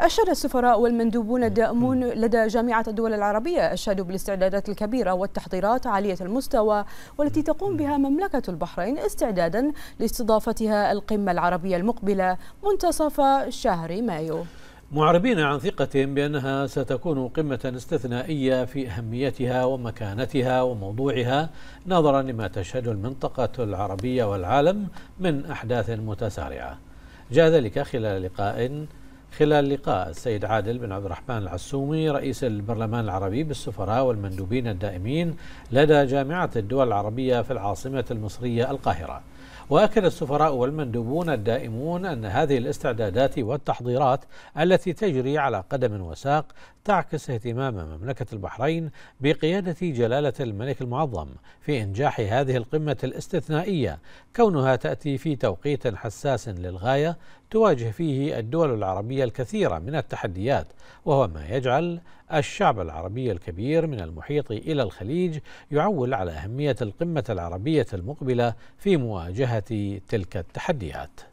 أشاد السفراء والمندوبون الدائمون لدى جامعة الدول العربية أشادوا بالاستعدادات الكبيرة والتحضيرات عالية المستوى والتي تقوم بها مملكة البحرين استعدادا لاستضافتها القمة العربية المقبلة منتصف شهر مايو معربين عن ثقة بأنها ستكون قمة استثنائية في أهميتها ومكانتها وموضوعها نظرا لما تشهد المنطقة العربية والعالم من أحداث متسارعة جاء ذلك خلال لقاء خلال لقاء السيد عادل بن عبد الرحمن العسومي رئيس البرلمان العربي بالسفراء والمندوبين الدائمين لدى جامعة الدول العربية في العاصمة المصرية القاهرة وأكد السفراء والمندوبون الدائمون أن هذه الاستعدادات والتحضيرات التي تجري على قدم وساق تعكس اهتمام مملكة البحرين بقيادة جلالة الملك المعظم في إنجاح هذه القمة الاستثنائية كونها تأتي في توقيت حساس للغاية تواجه فيه الدول العربية الكثير من التحديات وهو ما يجعل الشعب العربي الكبير من المحيط إلى الخليج يعول على أهمية القمة العربية المقبلة في مواجهة تلك التحديات